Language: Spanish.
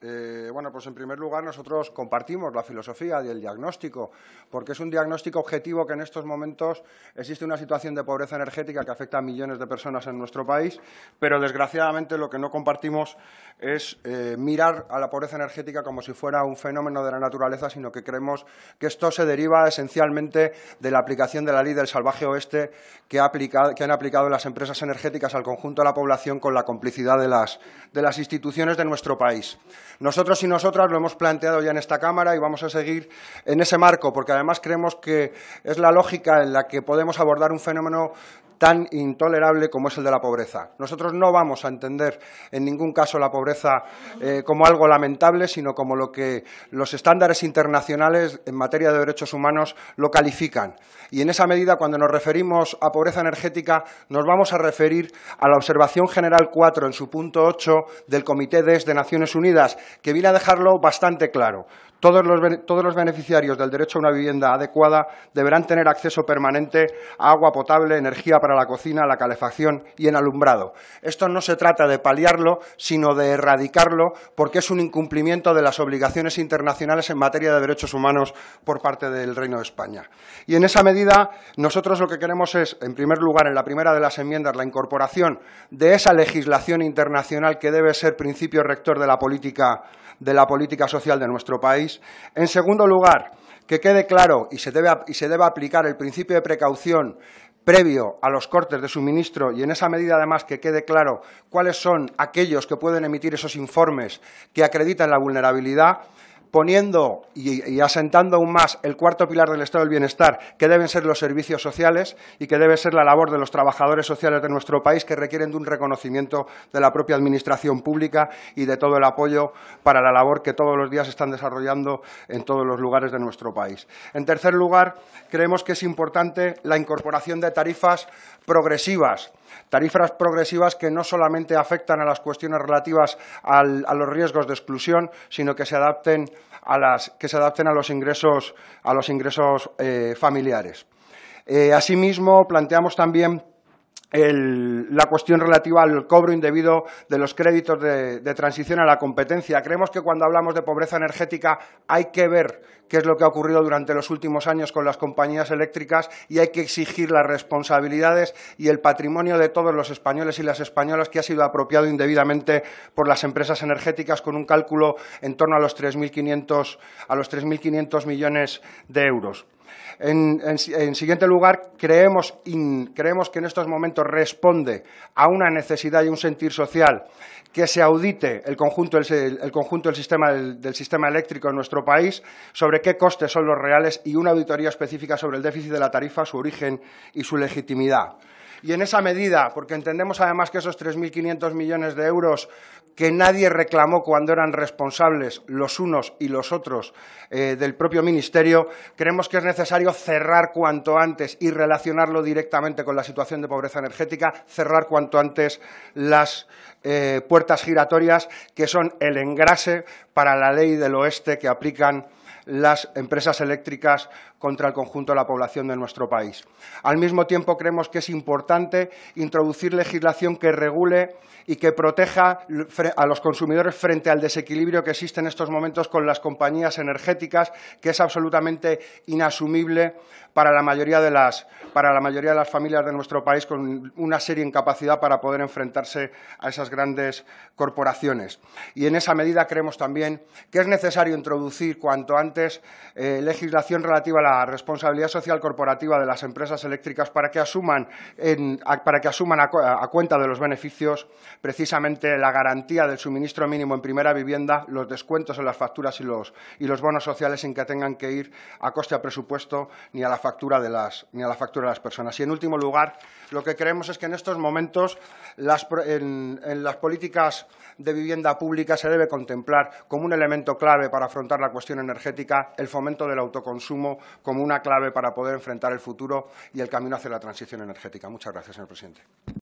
Eh, bueno, pues en primer lugar nosotros compartimos la filosofía del diagnóstico, porque es un diagnóstico objetivo que en estos momentos existe una situación de pobreza energética que afecta a millones de personas en nuestro país, pero desgraciadamente lo que no compartimos es eh, mirar a la pobreza energética como si fuera un fenómeno de la naturaleza, sino que creemos que esto se deriva esencialmente de la aplicación de la ley del salvaje oeste que, ha aplicado, que han aplicado las empresas energéticas al conjunto de la población con la complicidad de las, de las instituciones de nuestro país. Nosotros y nosotras lo hemos planteado ya en esta Cámara y vamos a seguir en ese marco, porque además creemos que es la lógica en la que podemos abordar un fenómeno tan intolerable como es el de la pobreza. Nosotros no vamos a entender en ningún caso la pobreza eh, como algo lamentable, sino como lo que los estándares internacionales en materia de derechos humanos lo califican. Y en esa medida, cuando nos referimos a pobreza energética, nos vamos a referir a la Observación General 4, en su punto 8, del Comité DES de Naciones Unidas, que viene a dejarlo bastante claro. Todos los, todos los, beneficiarios del derecho a una vivienda adecuada deberán tener acceso permanente a agua potable, energía a la cocina, la calefacción y en alumbrado. Esto no se trata de paliarlo, sino de erradicarlo, porque es un incumplimiento de las obligaciones internacionales en materia de derechos humanos por parte del Reino de España. Y en esa medida, nosotros lo que queremos es, en primer lugar, en la primera de las enmiendas, la incorporación de esa legislación internacional que debe ser principio rector de la política, social de nuestro país. En segundo lugar, que quede claro y se, deba y se aplicar el principio de precaución previo a los cortes de suministro y en esa medida además que quede claro cuáles son aquellos que pueden emitir esos informes que acreditan la vulnerabilidad, poniendo y, asentando aún más el cuarto pilar del Estado del Bienestar, que deben ser los servicios sociales y que debe ser la labor de los trabajadores sociales de nuestro país, que requieren de un reconocimiento de la propia Administración pública y de todo el apoyo para la labor que todos los días están desarrollando en todos los lugares de nuestro país. En tercer lugar, creemos que es importante la incorporación de tarifas progresivas Tarifas progresivas que no solamente afectan a las cuestiones relativas a los riesgos de exclusión, sino que se adapten a, que se adapten a los ingresos, eh, familiares. Eh, asimismo, planteamos también la cuestión relativa al cobro indebido de los créditos de, de, transición a la competencia. Creemos que cuando hablamos de pobreza energética hay que ver qué es lo que ha ocurrido durante los últimos años con las compañías eléctricas y hay que exigir las responsabilidades y el patrimonio de todos los españoles y las españolas que ha sido apropiado indebidamente por las empresas energéticas con un cálculo en torno a los 3.500 millones de euros. En, siguiente lugar, creemos, que en estos momentos responde a una necesidad y un sentir social que se audite el conjunto, sistema, del, sistema eléctrico en nuestro país, sobre qué costes son los reales y una auditoría específica sobre el déficit de la tarifa, su origen y su legitimidad. Y en esa medida, porque entendemos además que esos 3.500 millones de euros que nadie reclamó cuando eran responsables los unos y los otros eh, del propio Ministerio, creemos que es necesario cerrar cuanto antes y relacionarlo directamente con la situación de pobreza energética, cerrar cuanto antes las eh, puertas giratorias que son el engrase para la ley del oeste que aplican las empresas eléctricas contra el conjunto de la población de nuestro país. Al mismo tiempo, creemos que es importante introducir legislación que regule y que proteja a los consumidores frente al desequilibrio que existe en estos momentos con las compañías energéticas, que es absolutamente inasumible para la mayoría de las, familias de nuestro país, con una serie incapacidad para poder enfrentarse a esas grandes corporaciones. Y en esa medida creemos también que es necesario introducir cuanto antes eh, legislación relativa a la responsabilidad social corporativa de las empresas eléctricas para que asuman, a, cuenta de los beneficios precisamente la garantía del suministro mínimo en primera vivienda, los descuentos en las facturas y los, bonos sociales sin que tengan que ir a coste a presupuesto ni a la factura de las, ni a la factura de las personas. Y, en último lugar, lo que creemos es que en estos momentos en, las políticas de vivienda pública se debe contemplar como un elemento clave para afrontar la cuestión energética, el fomento del autoconsumo como una clave para poder enfrentar el futuro y el camino hacia la transición energética. Muchas gracias, señor presidente.